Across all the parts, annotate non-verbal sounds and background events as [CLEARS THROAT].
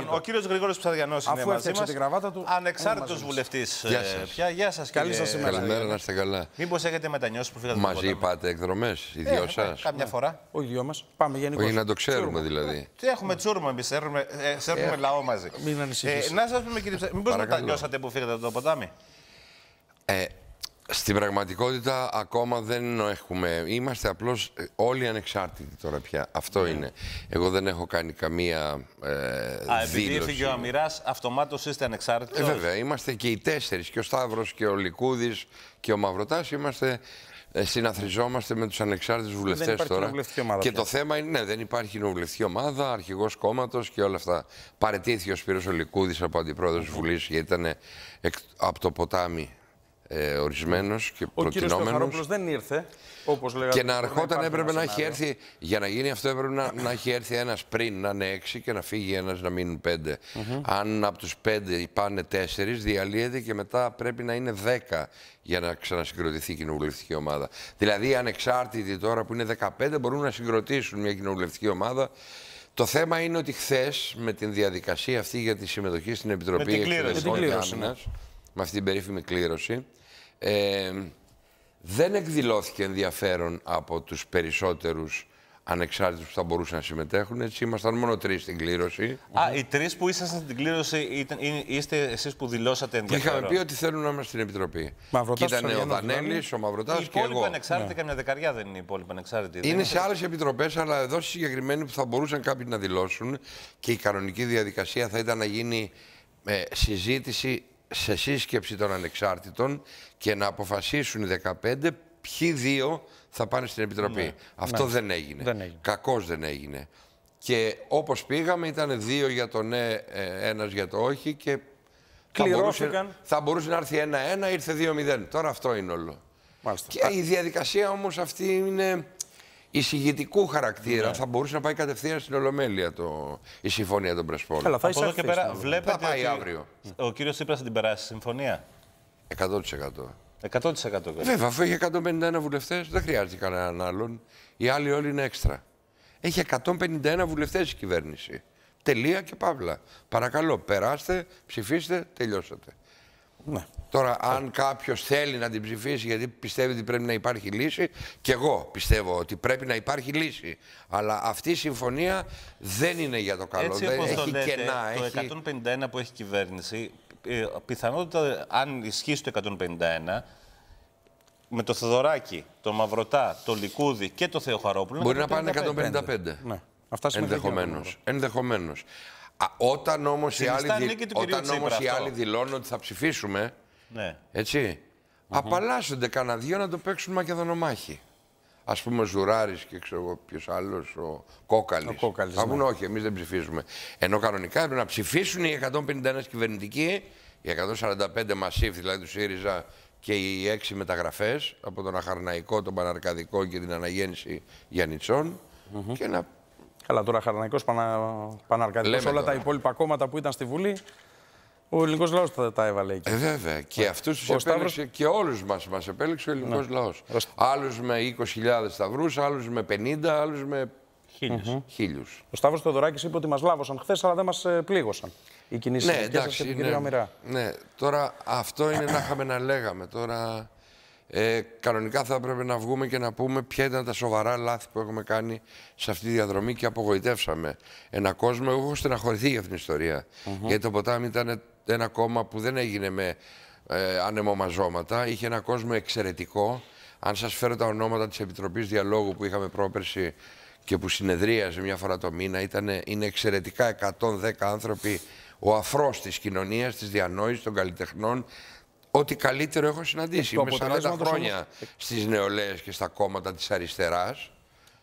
Λοιπόν, ο κύριος Γρηγόρης Ψαριανό είναι Αφού μαζί μας, την του. Ανεξάρτητος βουλευτή ε, πια. Γεια σας, κύριε. Καλή σας ημέρα. Καλημέρα, να είστε καλά. Μήπως έχετε μετανιώσει που φύγατε από Μαζί πάτε εκδρομές, οι δυο ε, σας. Κάποια ναι. φορά. Όχι, δυο μας. Πάμε γενικώς. Όχι, να το ξέρουμε δηλαδή. Ε, τι έχουμε τσούρμα εμείς, σέρνουμε λαό μαζί. Μην ανησυχείτε. Να σας πούμε, κύριε Ψαριανό, μήπω μετανιώσατε που φύγατε από το ποτάμι. Στην πραγματικότητα ακόμα δεν έχουμε. Είμαστε απλώς ε, όλοι ανεξάρτητοι τώρα πια. Αυτό ναι. είναι. Εγώ δεν έχω κάνει καμία ε, Α, δήλωση. Επειδή ήρθε και ο Αμυράς, αυτομάτως είστε ανεξάρτητοι. Ε, βέβαια. Είμαστε και οι τέσσερις. Και ο Σταύρος και ο Λικούδης και ο Μαυροτάς. Είμαστε ε, συναθριζόμαστε με τους ανεξάρτητους βουλευτέ τώρα. Ομάδα και πια. το θέμα είναι, ναι, δεν υπάρχει κοινοβουλευτική ομάδα, αρχηγός κόμματος και όλα αυτά. Παρετήθηκε ο Σπύρος Ολικούδη από αντιπρόεδρος της Βουλής, γιατί ήταν από το ποτάμι ε, ορισμένος και προτινόμενο. Ο κ. δεν ήρθε, όπως λέγαμε. Και να ερχόταν έπρεπε να έχει έρθει. Για να γίνει αυτό έπρεπε να, να έχει έρθει ένας πριν, να είναι έξι και να φύγει ένας να μείνουν πέντε. Αν από τους πέντε πάνε τέσσερις, διαλύεται και μετά πρέπει να είναι δέκα για να ξανασυγκροτηθεί η κοινοβουλευτική ομάδα. Δηλαδή, ανεξάρτητοι τώρα που είναι 15 μπορούν να συγκροτήσουν μια κοινοβουλευτική ομάδα. Το θέμα είναι ότι χθες με την διαδικασία αυτή για τη συμμετοχή στην Επιτροπή Εξωτερικών Άμυνα. Ναι με αυτή την περίφημη κλήρωση. Ε, δεν εκδηλώθηκε ενδιαφέρον από τους περισσότερους ανεξάρτητους που θα μπορούσαν να συμμετέχουν. Έτσι, ήμασταν μόνο τρεις στην κλήρωση. Α, οι τρεις που ήσασταν στην κλήρωση ήταν, είστε εσείς που δηλώσατε ενδιαφέρον. Είχαμε πει ότι θέλουν να είμαστε στην Επιτροπή. και ήταν ο Δανέλης, ο Μαυρωτάς και εγώ. Οι υπόλοιποι ανεξάρτητοι, ναι. καμιά δεκαριά δεν είναι οι υπόλοιποι ανεξάρτητοι. Είναι σε άλλες επιτροπές, αλλά εδώ συγκεκριμένοι που θα μπορούσαν κάποιοι να δηλώσουν και η κανονική διαδικασία θα ήταν να γίνει ε, συζήτηση σε σύσκεψη των ανεξάρτητων και να αποφασίσουν οι 15 ποιοι δύο θα πάνε στην Επιτροπή. Ναι, αυτό δεν έγινε. Δεν δεν έγινε. Και όπως πήγαμε ήταν δύο για το ναι, ε, ένας για το όχι και θα μπορούσε, θα μπορούσε να έρθει ένα-ένα, ήρθε δύο-μηδέν. Τώρα αυτό είναι όλο. Μάλιστα. Και η διαδικασία όμως αυτή είναι εισηγητικού χαρακτήρα. Ναι. Θα μπορούσε να πάει κατευθείαν στην Ολομέλεια το... η συμφωνία των Πρεσπών. Καλά, θα και πέρα ναι. βλέπετε. πάει αύριο. Ο κύριος Σύπρας θα την περάσει συμφωνία. 100%. 100%. Ε, βέβαια, αφού έχει 151 βουλευτές, δεν χρειάζεται κανέναν άλλον. Οι άλλοι όλοι είναι έξτρα. Έχει 151 βουλευτές η κυβέρνηση. Τελεία και παύλα. Παρακαλώ, περάστε, ψηφίστε, τελειώσατε. Ναι. Τώρα, ε. αν κάποιος θέλει να την ψηφίσει γιατί πιστεύει ότι πρέπει να υπάρχει λύση, και εγώ πιστεύω ότι πρέπει να υπάρχει λύση. Αλλά αυτή η συμφωνία δεν είναι για το καλό. Έτσι, δεν όπως έχει το λέτε, Το 151 που έχει κυβέρνηση, ε, πιθανότητα αν ισχύσει το 151 με το Θεωράκι, το Μαυρωτά, το Λικούδι και το Θεοχαρόπουλο. Μπορεί να, πάνε 155. Ναι. Αυτά Ενδεχομένω όταν όμως οι, άλλοι, δι... όμως οι άλλοι δηλώνουν ότι θα ψηφίσουμε. Ναι. Έτσι. Mm -hmm. Απαλλάσσονται κανένα δυο να το παίξουν μακεδονομάχοι. Ας πούμε, ο Ζουράρης και ξέρω εγώ ποιος άλλος, ο Κόκαλης. Θα ναι. όχι, εμείς δεν ψηφίζουμε. Ενώ κανονικά έπρεπε να ψηφίσουν οι 151 κυβερνητικοί, οι 145 μασίφ, δηλαδή του ΣΥΡΙΖΑ και οι έξι μεταγραφές από τον Αχαρναϊκό, τον Παναρκαδικό και την Αναγέννηση Γιαννητσών. Και να Καλά, τώρα Χαρναϊκό Πανα... όλα τα υπόλοιπα κόμματα που ήταν στη Βουλή. Ο ελληνικός λαός τα, τα έβαλε εκεί. Ε, βέβαια. Και αυτούς τους επέλεξε και όλους μας μας επέλεξε ο ελληνικό ναι. λαό. Άλλους με 20.000 σταυρούς, άλλους με 50, άλλους με χίλιους. Ο Σταύρος Θεοδωράκης είπε ότι μας λάβωσαν χθες, αλλά δεν μας ε, πλήγωσαν. Οι κινήσεις ναι, εντάξει, και την κυρία Μοιρά. Ναι, τώρα αυτό είναι να είχαμε να λέγαμε. Τώρα ε, κανονικά θα έπρεπε να βγούμε και να πούμε ποια ήταν τα σοβαρά λάθη που έχουμε κάνει σε αυτή τη διαδρομή και απογοητεύσαμε ένα κόσμο. Εγώ έχω στεναχωρηθεί για αυτήν την ιστορία. Mm Γιατί το ποτάμι ήταν ένα κόμμα που δεν έγινε με ε, ανεμομαζώματα. Είχε ένα κόσμο εξαιρετικό. Αν σας φέρω τα ονόματα της Επιτροπής Διαλόγου που είχαμε πρόπερση και που συνεδρίαζε μια φορά το μήνα, ήταν, είναι εξαιρετικά 110 άνθρωποι ο αφρός της κοινωνίας, της διανόησης, των καλλιτεχνών, Ό,τι καλύτερο έχω συναντήσει. Είμαι 40 χρόνια όμως... στις νεολαίες και στα κόμματα της αριστεράς.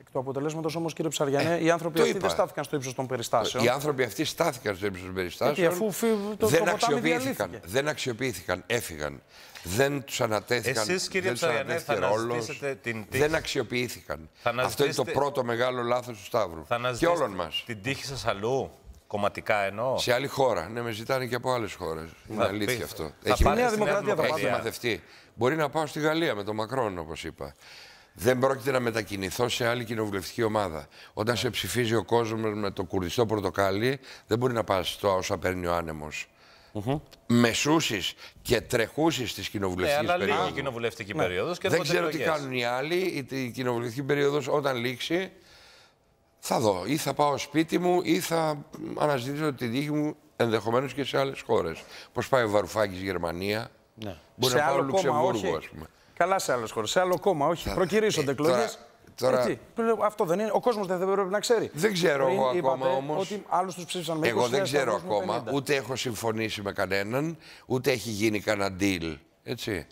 Εκ του αποτελέσματος όμως, κύριε Ψαριανέ, ε, οι άνθρωποι αυτοί είπα. δεν στάθηκαν στο ύψος των περιστάσεων. Οι άνθρωποι αυτοί στάθηκαν στο ύψος των περιστάσεων. Γιατί αφού το δεν, το αξιοποιήθηκαν, δεν αξιοποιήθηκαν, έφυγαν. Δεν τους ανατέθηκαν. Εσείς, κύριε Ψαριανέ, θα αναζητήσετε την τύχη. Δεν αξιοποιήθηκαν. Αυτό είναι το πρώτο μεγάλο λάθος του Σταύρου. και όλων μας. Την τύχη σας αλλού. Κομματικά εννοώ. Σε άλλη χώρα. Ναι, με ζητάνε και από άλλες χώρες. Είναι ναι, αλήθεια αυτό. Έχει μια δημοκρατία θα μαθευτεί. Μπορεί να πάω στη Γαλλία με τον Μακρόν, όπως είπα. Δεν πρόκειται να μετακινηθώ σε άλλη κοινοβουλευτική ομάδα. Όταν σε ψηφίζει ο κόσμος με το κουρδιστό πορτοκάλι, δεν μπορεί να πας στο όσα παίρνει ο άνεμος. Mm -hmm. μεσούσεις και τρεχούσεις της κοινοβουλευτικής ναι, αλλά λίγη κοινοβουλευτική ναι. περίοδος και Δεν ξέρω τι κάνουν οι άλλοι. Η κοινοβουλευτική περίοδος όταν λήξει θα δω. Ή θα πάω σπίτι μου ή θα αναζητήσω τη δική μου ενδεχομένως και σε άλλες χώρες. Πώς πάει ο Βαρουφάκης Γερμανία. Ναι. Μπορεί σε να πάω Λουξεμβούργο, ας πούμε. Καλά σε άλλες χώρες. Σε άλλο κόμμα, όχι. Θα... Προκυρήσονται εκλογές. Τώρα... Ε, αυτό δεν είναι. Ο κόσμος δεν πρέπει να ξέρει. Δεν ξέρω εγώ ακόμα όμως. Ότι άλλους τους ψήφισαν με Εγώ δεν ξέρω ακόμα. Ούτε έχω συμφωνήσει με κανέναν, ούτε έχει γίνει κανένα deal. Έτσι.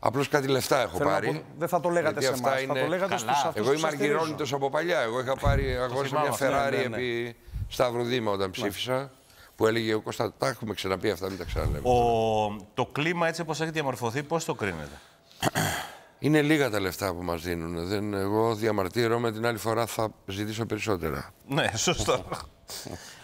Απλώς κάτι λεφτά έχω Θέλω πάρει. δεν θα το λέγατε σε εμά. Είναι... Θα Εγώ είμαι αργυρώνητος από παλιά. Εγώ είχα πάρει αγόρασα μια ναι, Ferrari ναι, ναι, επί όταν ναι. ψήφισα. Που έλεγε ο Κώστα, τα έχουμε ξαναπεί αυτά, μην τα ξαναλέμε. Ο... Το κλίμα έτσι όπως έχει διαμορφωθεί, πώς το κρίνετε. [CLEARS THROAT] Είναι λίγα τα λεφτά που μας δίνουν. Δεν, εγώ διαμαρτύρομαι, την άλλη φορά θα ζητήσω περισσότερα. Ναι, σωστό.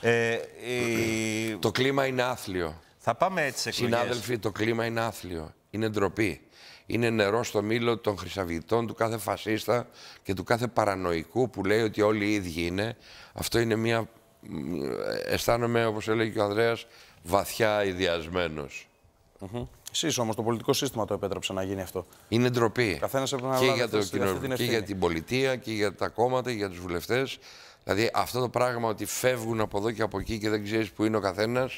ε, η... Το κλίμα είναι άθλιο. Θα πάμε έτσι σε Συνάδελφοι, το κλίμα είναι άθλιο. Είναι ντροπή είναι νερό στο μήλο των χρυσαυγητών, του κάθε φασίστα και του κάθε παρανοϊκού που λέει ότι όλοι οι ίδιοι είναι. Αυτό είναι μια, αισθάνομαι όπως έλεγε και ο Ανδρέας, βαθιά ιδιασμένος. Mm Εσείς όμως το πολιτικό σύστημα το επέτρεψε να γίνει αυτό. Είναι ντροπή. Καθένας έπρεπε να και για, το κοινο... την και για την πολιτεία και για τα κόμματα και για τους βουλευτές. Δηλαδή αυτό το πράγμα ότι φεύγουν από εδώ και από εκεί και δεν ξέρεις που είναι ο καθένας.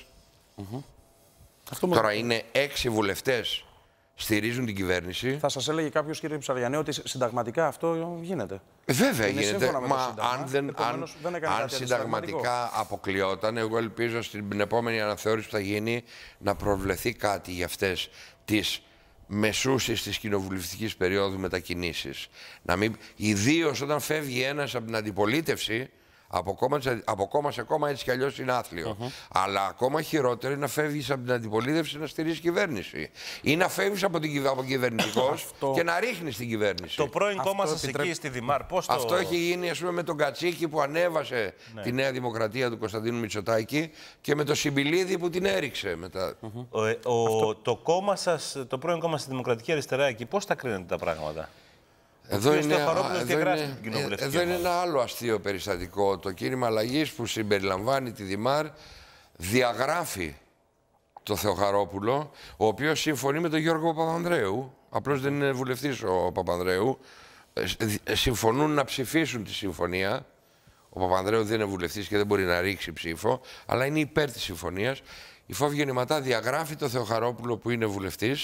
Τώρα είναι έξι βουλευτές στηρίζουν την κυβέρνηση. Θα σας έλεγε κάποιος, κύριε Ψαριανέ, ότι συνταγματικά αυτό γίνεται. Βέβαια Είναι γίνεται. Μα αν, δεν, αν, δεν αν συνταγματικά αποκλειόταν, εγώ ελπίζω στην επόμενη αναθεώρηση που θα γίνει να προβλεφθεί κάτι για αυτές τις μεσούσει της κοινοβουλευτικής περίοδου μετακινήσεις. Ιδίως όταν φεύγει ένας από την αντιπολίτευση. Από κόμμα, σε, από κόμμα, σε κόμμα έτσι κι αλλιώς είναι άθλιο. Αλλά ακόμα χειρότερο είναι να φεύγεις από την αντιπολίτευση να στηρίζεις κυβέρνηση. Ή να φεύγεις από, την, από κυβερνητικός [COUGHS] και να ρίχνεις την κυβέρνηση. Το πρώην κόμμα σας επιτρέ... εκεί στη Δημάρ, πώς το. Αυτό έχει γίνει ας πούμε, με τον Κατσίκη που ανέβασε ναι. τη Νέα Δημοκρατία του Κωνσταντίνου Μητσοτάκη και με το Σιμπηλίδη που την έριξε μετά. Mm ο, ε, Το κόμμα σας, το πρώην κόμμα στη Δημοκρατική Αριστερά εκεί, πώς τα κρίνετε τα πράγματα. Εδώ, είναι, είναι ένα άλλο αστείο περιστατικό. Το κίνημα αλλαγής που συμπεριλαμβάνει τη Δημάρ διαγράφει το Θεοχαρόπουλο, ο οποίος συμφωνεί με τον Γιώργο Παπανδρέου. Απλώς δεν είναι βουλευτής ο Παπανδρέου. Ε, ε, συμφωνούν να ψηφίσουν τη συμφωνία. Ο Παπανδρέου δεν είναι βουλευτής και δεν μπορεί να ρίξει ψήφο, αλλά είναι υπέρ της συμφωνίας. Η Φόβη Γεννηματά διαγράφει το Θεοχαρόπουλο που είναι βουλευτής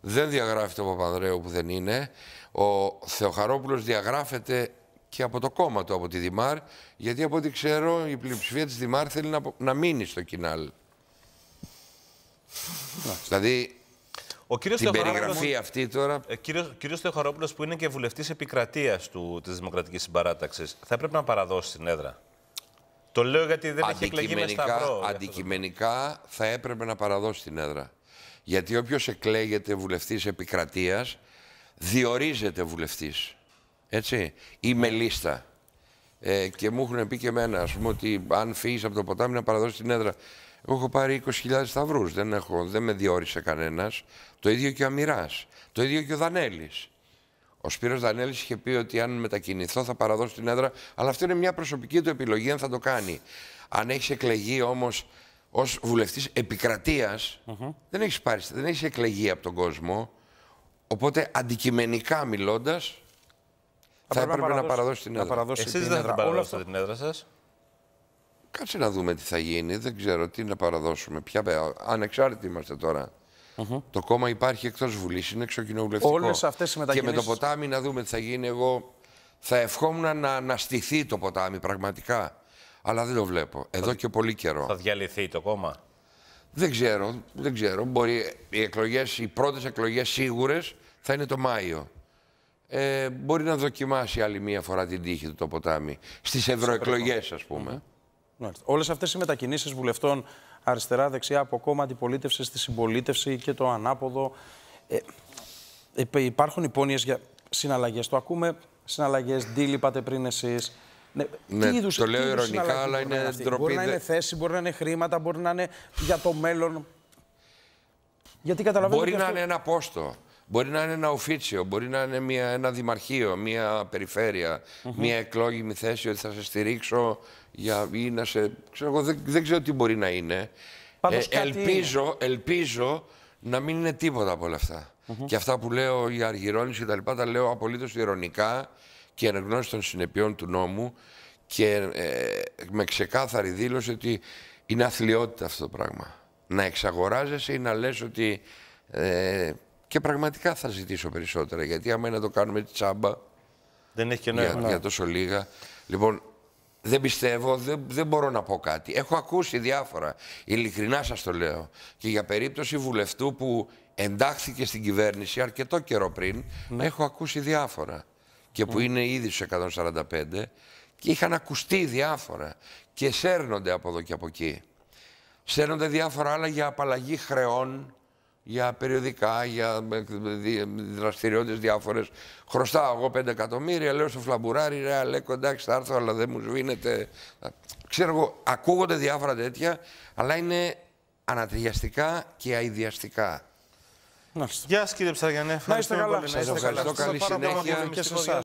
δεν διαγράφει τον Παπανδρέου που δεν είναι. Ο Θεοχαρόπουλος διαγράφεται και από το κόμμα του, από τη Δημάρ, γιατί από ό,τι ξέρω η πλειοψηφία της Δημάρ θέλει να, να μείνει στο κοινάλ. δηλαδή, ο κύριος την περιγραφή αυτή τώρα. Ο ε, κύριος, κύριος Θεοχαρόπουλος που είναι και βουλευτής επικρατείας του, της Δημοκρατικής Συμπαράταξης, θα έπρεπε να παραδώσει την έδρα. Το λέω γιατί δεν έχει εκλεγεί με σταυρό. Αντικειμενικά θα έπρεπε να παραδώσει την έδρα. Γιατί όποιος εκλέγεται βουλευτής επικρατείας, διορίζεται βουλευτής. Έτσι, ή με λίστα. Ε, και μου έχουν πει και εμένα, ας πούμε, ότι αν φύγεις από το ποτάμι να παραδώσεις την έδρα. Εγώ έχω πάρει 20.000 σταυρούς, δεν, έχω, δεν με διόρισε κανένας. Το ίδιο και ο Αμυράς, το ίδιο και ο Δανέλης. Ο Σπύρος Δανέλης είχε πει ότι αν μετακινηθώ θα παραδώσω την έδρα, αλλά αυτό είναι μια προσωπική του επιλογή αν θα το κάνει. Αν έχεις εκλεγεί όμως ως βουλευτής δεν έχεις πάρει, δεν έχεις εκλεγεί από τον κόσμο. Οπότε αντικειμενικά μιλώντας, θα έπρεπε να, παραδώσει την έδρα. σα. Εσεί δεν θα την παραδώσετε την έδρα σας. Κάτσε να δούμε τι θα γίνει. Δεν ξέρω τι να παραδώσουμε. Ποια... Ε, ανεξάρτητοι είμαστε Το κόμμα υπάρχει εκτός Βουλής, είναι εξοκοινοβουλευτικό. Όλες αυτές. οι Και με το ποτάμι να δούμε τι θα γίνει. Εγώ θα ευχόμουν να αναστηθεί το ποτάμι πραγματικά. Αλλά δεν το βλέπω. Εδώ και πολύ καιρό. Θα διαλυθεί το κόμμα. Δεν ξέρω. Δεν ξέρω. Μπορεί οι, εκλογές, οι πρώτες εκλογές σίγουρες θα είναι το Μάιο. Ε, μπορεί να δοκιμάσει άλλη μία φορά την τύχη του το ποτάμι. Στις ευρωεκλογές ας πούμε. Όλες αυτές οι μετακινήσεις βουλευτών αριστερά-δεξιά από κόμμα αντιπολίτευση στη συμπολίτευση και το ανάποδο. Ε, ε υπάρχουν υπόνοιες για συναλλαγές. Το ακούμε συναλλαγές, deal είπατε πριν ναι, ναι, τι είδους, το λέω ειρωνικά, αλλά είναι ντροπή. Μπορεί να είναι θέση, μπορεί να είναι χρήματα, μπορεί να είναι για το μέλλον. Γιατί καταλαβαίνω. Μπορεί να είναι ένα πόστο. Μπορεί να είναι ένα οφίτσιο, μπορεί να είναι μια, ένα δημαρχείο, μια περιφέρεια, mm -hmm. μια εκλόγιμη θέση ότι θα σε στηρίξω για, ή να σε... Ξέρω, εγώ δεν, δεν ξέρω τι μπορεί να είναι. Ε, ελπίζω, ελπίζω να μην είναι τίποτα από όλα αυτά. Mm -hmm. Και αυτά που λέω για αργυρώνηση και τα λοιπά τα λέω απολύτως ειρωνικά και αναγνώριση των συνεπειών του νόμου και ε, με ξεκάθαρη δήλωση ότι είναι αθλειότητα αυτό το πράγμα. Να εξαγοράζεσαι ή να λες ότι ε, και πραγματικά θα ζητήσω περισσότερα, γιατί άμα είναι να το κάνουμε τσάμπα δεν έχει και Για, για, τόσο λίγα. Λοιπόν, δεν πιστεύω, δεν, δεν μπορώ να πω κάτι. Έχω ακούσει διάφορα, ειλικρινά σας το λέω, και για περίπτωση βουλευτού που εντάχθηκε στην κυβέρνηση αρκετό καιρό πριν, ναι. έχω ακούσει διάφορα και που είναι ήδη στους 145 και είχαν ακουστεί διάφορα και σέρνονται από εδώ και από εκεί. Σέρνονται διάφορα άλλα για απαλλαγή χρεών, για περιοδικά, για δραστηριότητες διάφορες. Χρωστάω εγώ 5 εκατομμύρια, λέω στο φλαμπουράρι, ρε Αλέκο, εντάξει θα έρθω, αλλά δεν μου σβήνεται. Ξέρω εγώ, ακούγονται διάφορα τέτοια, αλλά είναι ανατριαστικά και αειδιαστικά. Γεια σας κύριε Ψαριανέ. Να είστε καλά. Να είστε Καλή